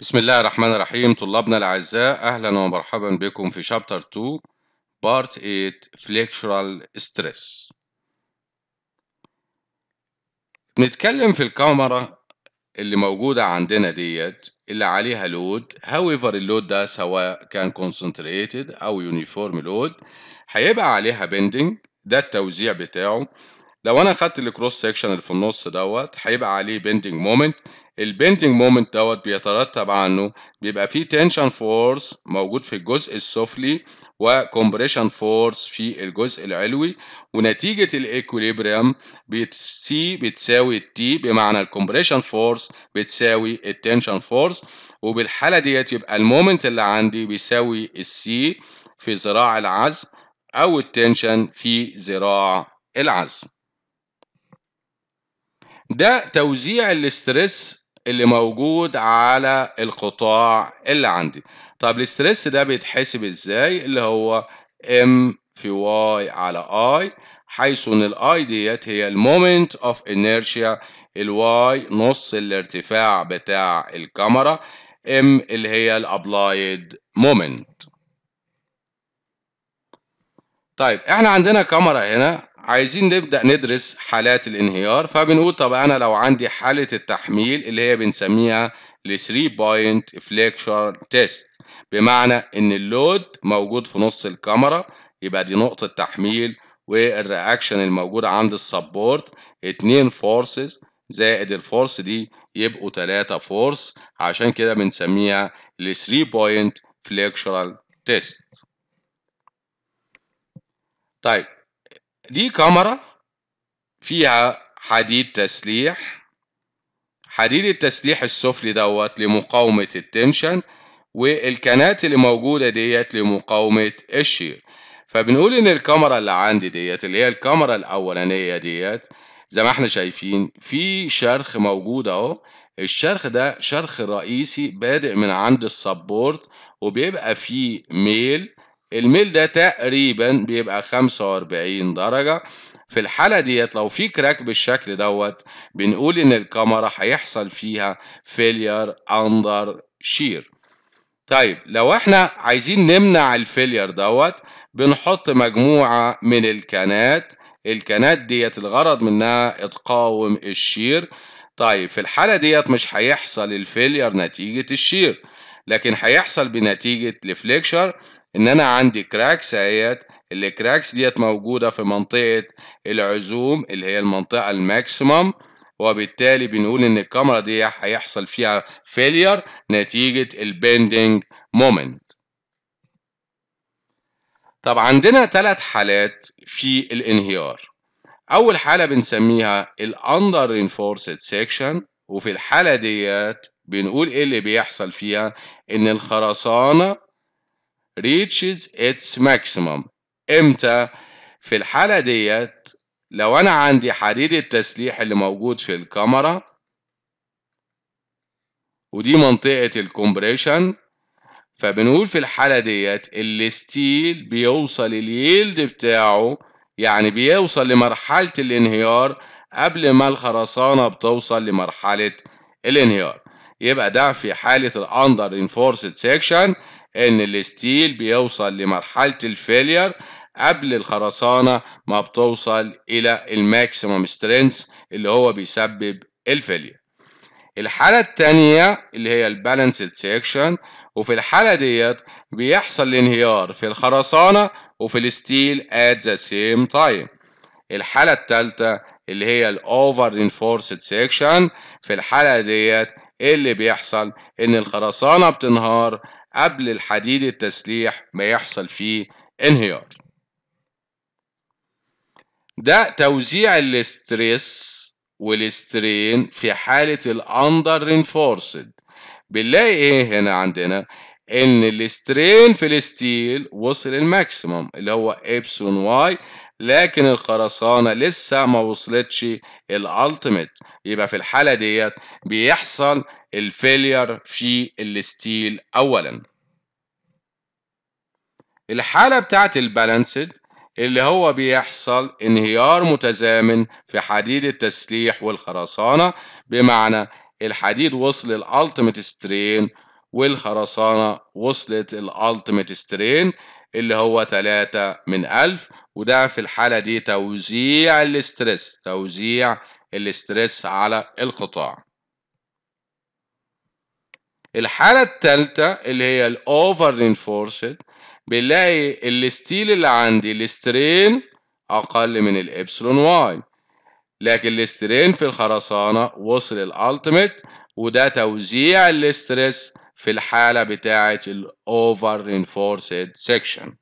بسم الله الرحمن الرحيم طلابنا الأعزاء أهلا ومرحبا بكم في شابتر 2 بارت 8 فليكشرال ستريس نتكلم في الكاميرا اللي موجودة عندنا ديت اللي عليها لود however اللود ده سواء كان concentrated أو يونيفورم لود هيبقى عليها بندنج ده التوزيع بتاعه لو أنا خدت الكروس سيكشن اللي في النص دوت هيبقى عليه بندنج مومنت البندنج مومنت دوت بيترتب عنه بيبقى فيه تنشن فورس موجود في الجزء السفلي وكمبريشن فورس في الجزء العلوي ونتيجة الايكوليبريم سي بتساوي تي بمعنى الكمبريشن فورس بتساوي التنشن فورس وبالحالة ديت يبقى المومنت اللي عندي بيساوي السي في ذراع العزم أو التنشن في ذراع العزم. ده توزيع الاسترس اللي موجود على القطاع اللي عندي طب الاسترس ده بيتحسب ازاي اللي هو ام في واي على اي حيث ان الاي ديت هي المومنت اوف انيرشيا الواي نص الارتفاع بتاع الكاميرا ام اللي هي الابلايد مومنت طيب احنا عندنا كاميرا هنا عايزين نبدأ ندرس حالات الانهيار فبنقول طب أنا لو عندي حالة التحميل اللي هي بنسميها ال 3 بوينت فليكشر تيست بمعنى إن اللود موجود في نص الكاميرا يبقى دي نقطة تحميل والرياكشن الموجود عند السبورت اتنين فورسز زائد الفورس دي يبقوا تلاتة فورس عشان كده بنسميها ال 3 بوينت فليكشرال تيست طيب دي كاميرا فيها حديد تسليح حديد التسليح السفلي دوت لمقاومة التنشن والكنات اللي موجودة ديت لمقاومة الشير فبنقول ان الكاميرا اللي عندي ديت اللي هي الكاميرا الاولانية ديت زي ما احنا شايفين في شرخ موجود اهو الشرخ ده شرخ رئيسي بادئ من عند السبورت وبيبقى فيه ميل الميل ده تقريبا بيبقى 45 درجة في الحالة ديت لو في كراك بالشكل دوت بنقول إن الكاميرا هيحصل فيها فيلير أندر شير طيب لو احنا عايزين نمنع الفيلير دوت بنحط مجموعة من الكنات الكنات ديت الغرض منها تقاوم الشير طيب في الحالة ديت مش هيحصل الفيلير نتيجة الشير لكن هيحصل بنتيجة الفليكشر ان انا عندي كراكس اهيت الكراكس ديت موجودة في منطقة العزوم اللي هي المنطقة الماكسيمم وبالتالي بنقول ان الكاميرا دي هيحصل فيها فيلير نتيجة البندنج مومنت طب عندنا ثلاث حالات في الانهيار اول حالة بنسميها الاندر رينفورسد سيكشن وفي الحالة ديت بنقول ايه اللي بيحصل فيها ان الخرسانة reaches its maximum امتى في الحالة ديت لو انا عندي حديد التسليح اللي موجود في الكاميرا ودي منطقة الكومبريشن فبنقول في الحالة ديت الستيل بيوصل اليلد بتاعه يعني بيوصل لمرحلة الانهيار قبل ما الخرسانة بتوصل لمرحلة الانهيار يبقى ده في حالة الأندر انفورسد سيكشن ان الستيل بيوصل لمرحله الفيلير قبل الخرسانه ما بتوصل الى الماكسيموم سترينث اللي هو بيسبب الفيلير الحاله الثانيه اللي هي البالانسد سيكشن وفي الحاله ديت بيحصل الانهيار في الخرسانه وفي الستيل at the same time الحاله الثالثه اللي هي الاوفر reinforced سيكشن في الحاله ديت إيه اللي بيحصل ان الخرسانه بتنهار قبل الحديد التسليح ما يحصل فيه انهيار ده توزيع الاسترس والسترين في حالة الأندر رينفورسد بنلاقي إيه هنا عندنا إن الاسترين في الستيل وصل الماكسيموم اللي هو إبسون واي لكن الخرسانة لسه ما وصلتش الألتيميت يبقى في الحالة ديت بيحصل الفيلير في الستيل اولا الحالة بتاعت البالانسد اللي هو بيحصل انهيار متزامن في حديد التسليح والخرسانة بمعنى الحديد وصل الالتيميت سترين والخرسانة وصلت الالتيميت سترين اللي هو 3 من 1000 وده في الحالة دي توزيع الاسترس توزيع الاسترس على القطاع الحالة التالتة اللي هي الأوفر reinforced بنلاقي الستيل اللي عندي السترين أقل من الإبسلون واي لكن السترين في الخرسانة وصل الألتيميت وده توزيع الاسترس في الحالة بتاعة الأوفر reinforced سيكشن